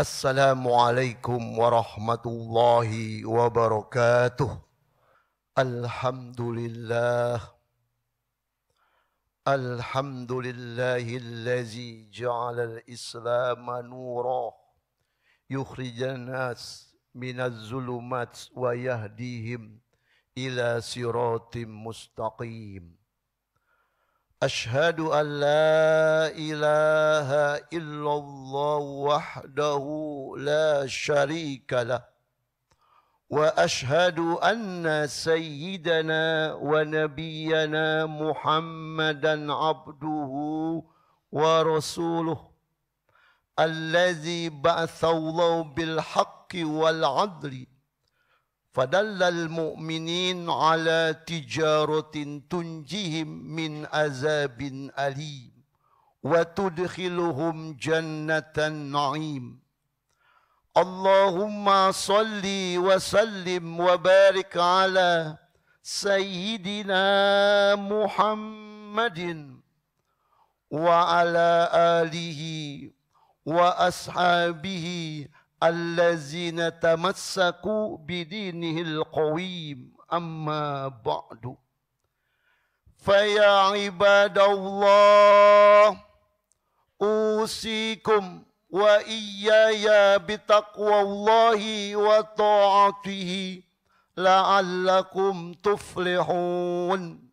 السلام عليكم ورحمة الله وبركاته الحمد لله الحمد لله الذي جعل الإسلام نورا يخرج الناس من الظلمات ويهديهم إلى صراط مستقيم أشهد أن لا إله إلا الله وحده لا شريك له وأشهد أن سيدنا ونبينا محمدا عبده ورسوله الذي بعث الله بالحق والعدل فدل المؤمنين على تجارة تنجيهم من عذاب أليم وتدخلهم جنة نعيم اللهم صل وسلم وبارك على سيدنا محمد وعلى آله وأصحابه الذين تمسكوا بدينه القويم أما بعد فيا عباد الله أوصيكم وإياي بتقوى الله وطاعته لعلكم تفلحون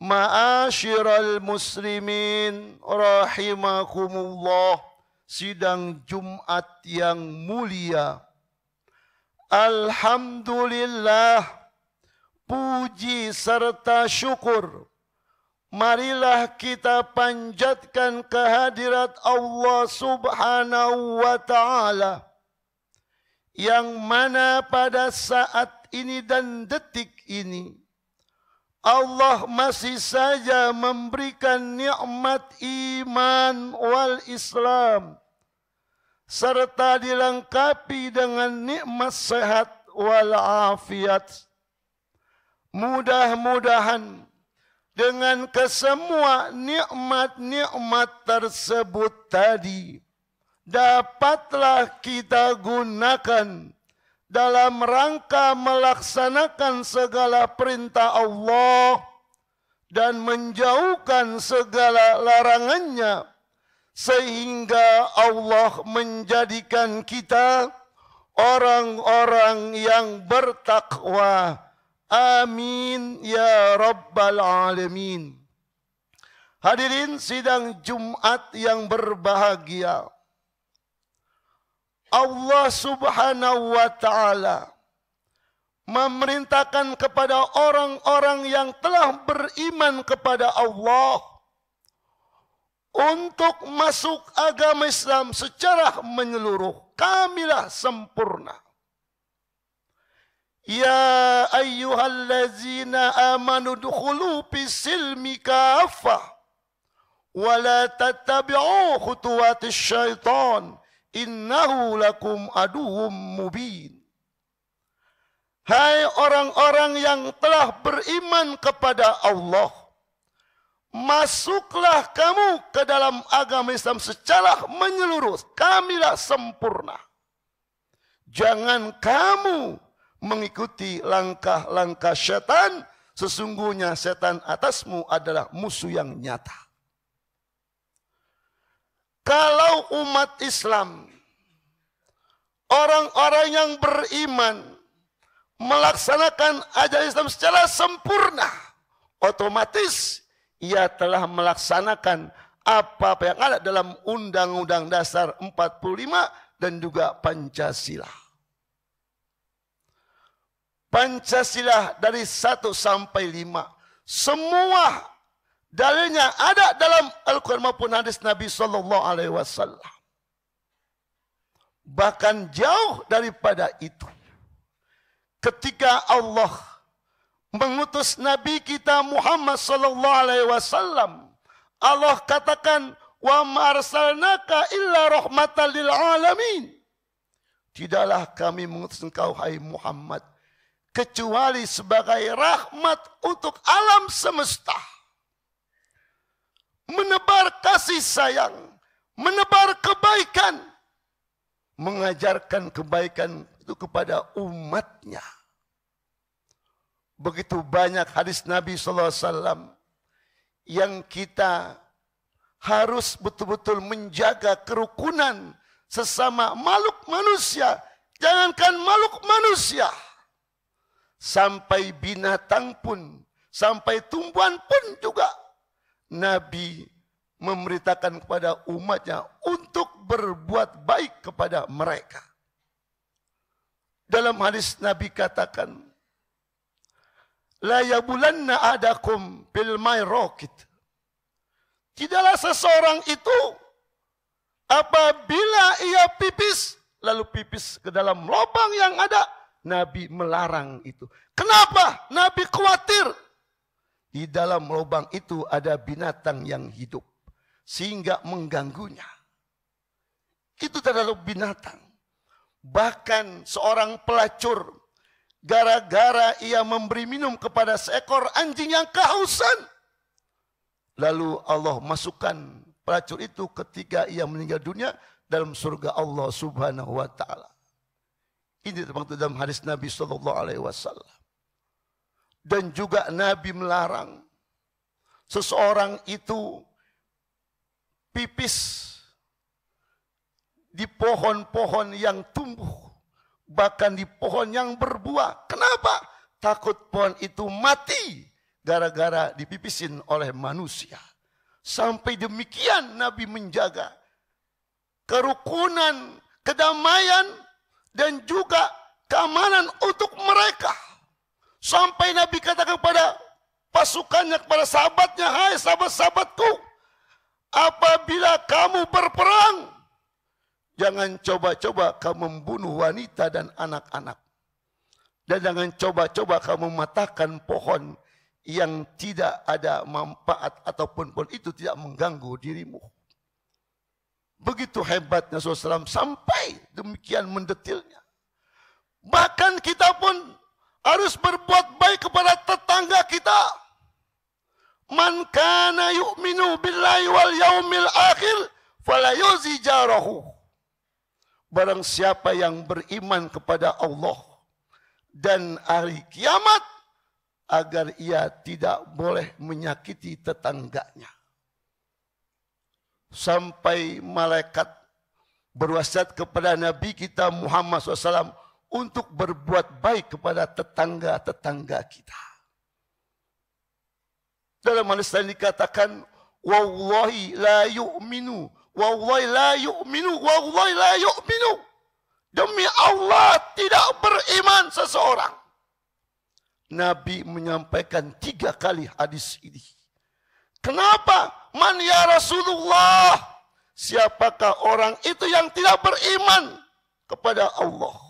معاشر المسلمين رحمكم الله sidang Jumat yang mulia. Alhamdulillah, puji serta syukur. Marilah kita panjatkan kehadirat Allah subhanahu wa ta'ala. Yang mana pada saat ini dan detik ini Allah masih saja memberikan nikmat iman wal Islam serta dilengkapi dengan nikmat sehat wal afiat. Mudah-mudahan dengan kesemua nikmat-nikmat tersebut tadi dapatlah kita gunakan dalam rangka melaksanakan segala perintah Allah dan menjauhkan segala larangannya sehingga Allah menjadikan kita orang-orang yang bertakwa. Amin ya rabbal alamin. Hadirin sidang Jumat yang berbahagia. Allah Subhanahu wa taala memerintahkan kepada orang-orang yang telah beriman kepada Allah untuk masuk agama Islam secara menyeluruh kamilah sempurna Ya ayyuhallazina amanu dukhulu fis-silmi kafah wa la tattabi'u khutuwatisy syaithan innahu lakum aduhum mubin. Hai orang-orang yang telah beriman kepada Allah, masuklah kamu ke dalam agama Islam secara menyeluruh. Kamilah sempurna. Jangan kamu mengikuti langkah-langkah setan. Sesungguhnya setan atasmu adalah musuh yang nyata. Kalau umat Islam, orang-orang yang beriman, melaksanakan ajaran Islam secara sempurna, otomatis ia telah melaksanakan apa yang ada dalam Undang-Undang Dasar 45 dan juga Pancasila. Pancasila dari 1 sampai 5. Semua Dalilnya ada dalam Al-Quran maupun hadis Nabi Sallallahu Alaihi Wasallam. Bahkan jauh daripada itu. Ketika Allah mengutus Nabi kita Muhammad Sallallahu Alaihi Wasallam. Allah katakan, Wa marsalnaka illa rahmatan lil alamin. Tidaklah kami mengutus engkau hai Muhammad. Kecuali sebagai rahmat untuk alam semesta menebar kasih sayang, menebar kebaikan, mengajarkan kebaikan itu kepada umatnya. Begitu banyak hadis Nabi SAW Alaihi Wasallam yang kita harus betul-betul menjaga kerukunan sesama makhluk manusia. Jangankan makhluk manusia. Sampai binatang pun, sampai tumbuhan pun juga Nabi memberitakan kepada umatnya untuk berbuat baik kepada mereka. Dalam hadis Nabi katakan, layabulanna adakum bil mayrokit. Tidaklah seseorang itu apabila ia pipis, lalu pipis ke dalam lubang yang ada, Nabi melarang itu. Kenapa? Nabi khawatir di dalam lubang itu ada binatang yang hidup. Sehingga mengganggunya. Itu terhadap binatang. Bahkan seorang pelacur. Gara-gara ia memberi minum kepada seekor anjing yang kehausan. Lalu Allah masukkan pelacur itu ketika ia meninggal dunia dalam surga Allah Subhanahu wa taala. Ini termasuk dalam hadis Nabi sallallahu alaihi wasallam dan juga Nabi melarang seseorang itu pipis di pohon-pohon yang tumbuh bahkan di pohon yang berbuah kenapa takut pohon itu mati gara-gara dipipisin oleh manusia sampai demikian Nabi menjaga kerukunan kedamaian dan juga keamanan untuk mereka Sampai Nabi katakan kepada pasukannya, kepada sahabatnya, hai sahabat-sahabatku, apabila kamu berperang, jangan coba-coba kamu membunuh wanita dan anak-anak. Dan jangan coba-coba kamu mematahkan pohon yang tidak ada manfaat ataupun pun itu tidak mengganggu dirimu. Begitu hebatnya Rasulullah SAW sampai demikian mendetilnya. Bahkan kita pun harus berbuat baik kepada tetangga kita. Man kana yu'minu billahi wal yaumil akhir falayuzi jarahu. Barang siapa yang beriman kepada Allah dan hari kiamat agar ia tidak boleh menyakiti tetangganya. Sampai malaikat berwasiat kepada Nabi kita Muhammad SAW untuk berbuat baik kepada tetangga-tetangga kita. Dalam hadis lain dikatakan, Wallahi la yu'minu, Wallahi la yu'minu, Wallahi la yu'minu. Demi Allah tidak beriman seseorang. Nabi menyampaikan tiga kali hadis ini. Kenapa? Man ya Rasulullah. Siapakah orang itu yang tidak beriman kepada Allah?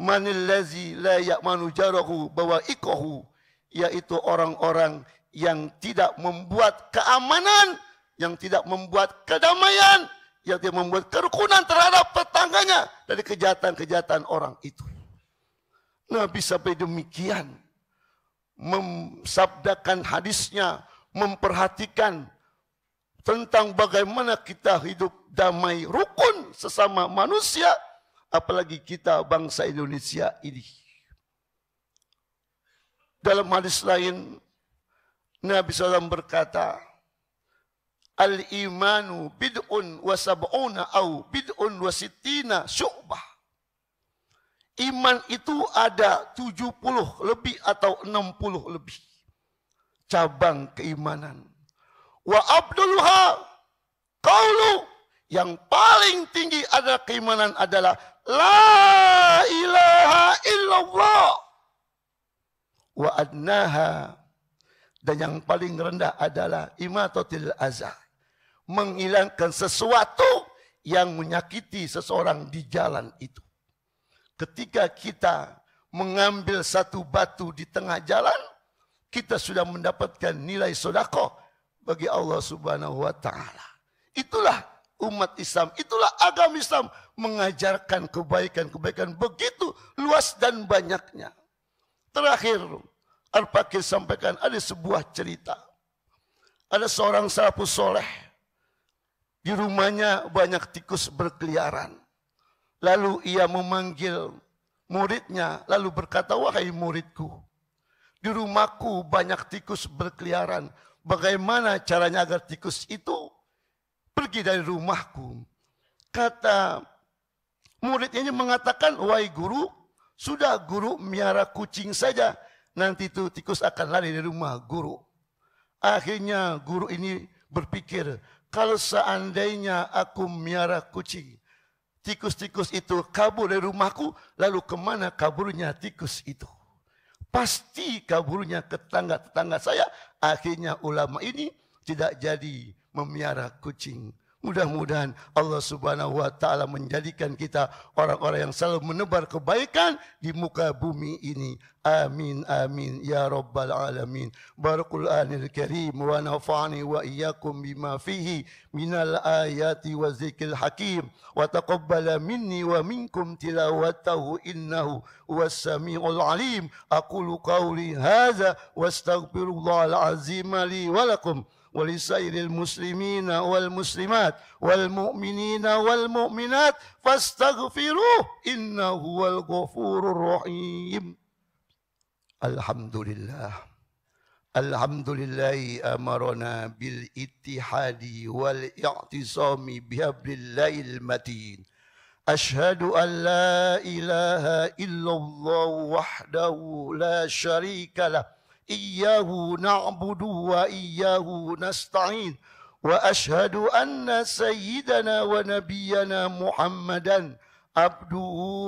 manillazi la ya'manu jarahu bawa ikohu yaitu orang-orang yang tidak membuat keamanan yang tidak membuat kedamaian yang tidak membuat kerukunan terhadap tetangganya dari kejahatan-kejahatan orang itu Nabi sampai demikian memsabdakan hadisnya memperhatikan tentang bagaimana kita hidup damai rukun sesama manusia apalagi kita bangsa Indonesia ini. Dalam hadis lain, Nabi SAW berkata, Al-imanu bid'un wa sab'una au bid'un wa sittina syu'bah. Iman itu ada 70 lebih atau 60 lebih. Cabang keimanan. Wa abdulha qawlu. Yang paling tinggi adalah keimanan adalah La ilaha illallah. Wa adnaha. Dan yang paling rendah adalah imatotil azah. Menghilangkan sesuatu yang menyakiti seseorang di jalan itu. Ketika kita mengambil satu batu di tengah jalan, kita sudah mendapatkan nilai sodako bagi Allah subhanahu wa ta'ala. Itulah umat Islam. Itulah agama Islam mengajarkan kebaikan-kebaikan begitu luas dan banyaknya. Terakhir, Al-Fakir sampaikan ada sebuah cerita. Ada seorang sapu soleh. Di rumahnya banyak tikus berkeliaran. Lalu ia memanggil muridnya lalu berkata, wahai muridku, di rumahku banyak tikus berkeliaran. Bagaimana caranya agar tikus itu pergi dari rumahku. Kata muridnya mengatakan, wahai guru, sudah guru miara kucing saja. Nanti itu tikus akan lari dari rumah guru. Akhirnya guru ini berpikir, kalau seandainya aku miara kucing, tikus-tikus itu kabur dari rumahku, lalu kemana kaburnya tikus itu? Pasti kaburnya ke tetangga-tetangga saya. Akhirnya ulama ini tidak jadi memiara kucing. Mudah-mudahan Allah Subhanahu wa taala menjadikan kita orang-orang yang selalu menebar kebaikan di muka bumi ini. Amin amin ya rabbal alamin. Barakul anil karim wa nafa'ni wa iyyakum bima fihi minal ayati wa zikil hakim wa taqabbal minni wa minkum tilawatahu innahu was samiul alim. Aku qawli hadha wa azim li wa lakum. ولسائر المسلمين والمسلمات والمؤمنين والمؤمنات فاستغفروه إنه هو الغفور الرحيم الحمد لله الحمد لله أمرنا بالاتحاد والاعتصام بحبل الله المتين أشهد أن لا إله إلا الله وحده لا شريك له إياه نعبد وإياه نستعين وأشهد أن سيدنا ونبينا محمدا عبده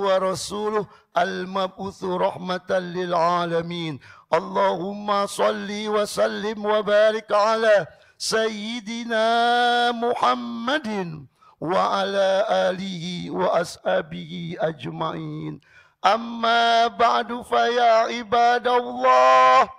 ورسوله المبعوث رحمة للعالمين اللهم صل وسلم وبارك على سيدنا محمد وعلى آله وأصحابه أجمعين أما بعد فيا عباد الله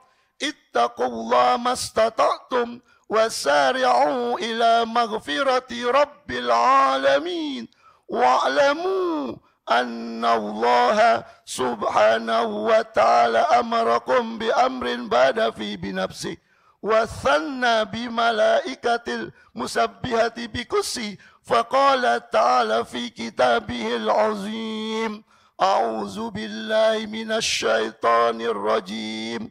اتقوا الله ما استطعتم وسارعوا إلى مغفرة رب العالمين واعلموا أن الله سبحانه وتعالى أمركم بأمر باد في بنفسه وثنى بملائكة المسبحة بكسي فقال تعالى في كتابه العظيم أعوذ بالله من الشيطان الرجيم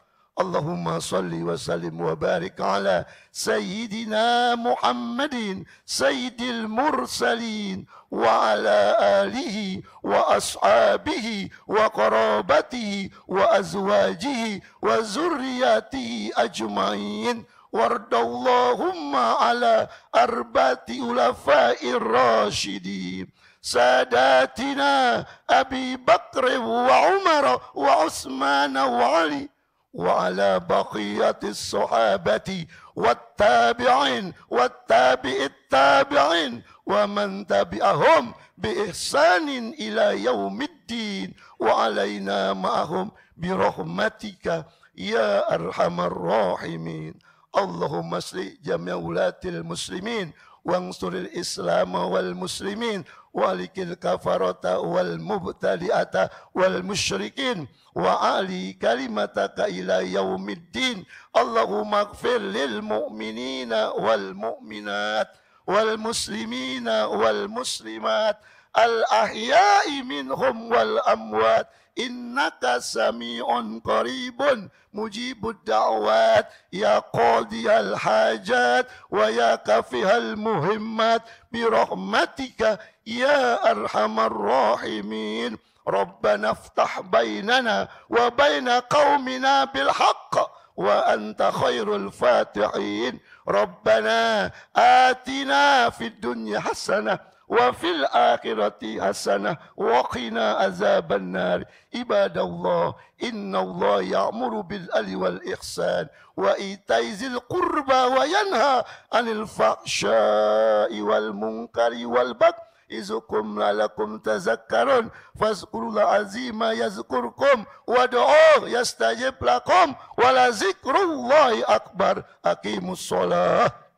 اللهم صل وسلم وبارك على سيدنا محمد سيد المرسلين وعلى آله وأصحابه وقرابته وأزواجه وذرياته أجمعين وارض اللهم على أربعة خلفاء الراشدين ساداتنا أبي بكر وعمر وعثمان وعلي وعلى بقية الصحابة والتابعين والتابع التابعين ومن تبعهم بإحسان إلى يوم الدين وعلينا معهم برحمتك يا أرحم الراحمين اللهم اصلح جميع ولاة المسلمين وانصر الإسلام والمسلمين ولك الكفرة والمبتلئة والمشركين وعلي كلمتك إلى يوم الدين اللهم اغفر للمؤمنين والمؤمنات والمسلمين والمسلمات الأحياء منهم والأموات إنك سميع قريب مجيب الدعوات يا قاضي الحاجات ويا كافه المهمات برحمتك يا أرحم الراحمين ربنا افتح بيننا وبين قومنا بالحق وأنت خير الفاتحين ربنا آتنا في الدنيا حسنة وفي الآخرة حسنة وقنا عذاب النار عباد الله إن الله يأمر بالأل والإحسان وإيتاء ذي القربى وينهى عن الفحشاء والمنكر والبغي إذكم لعلكم تذكرون فاذكروا العظيم يذكركم وادعوه يستجب لكم ولذكر الله أكبر أقيموا الصلاة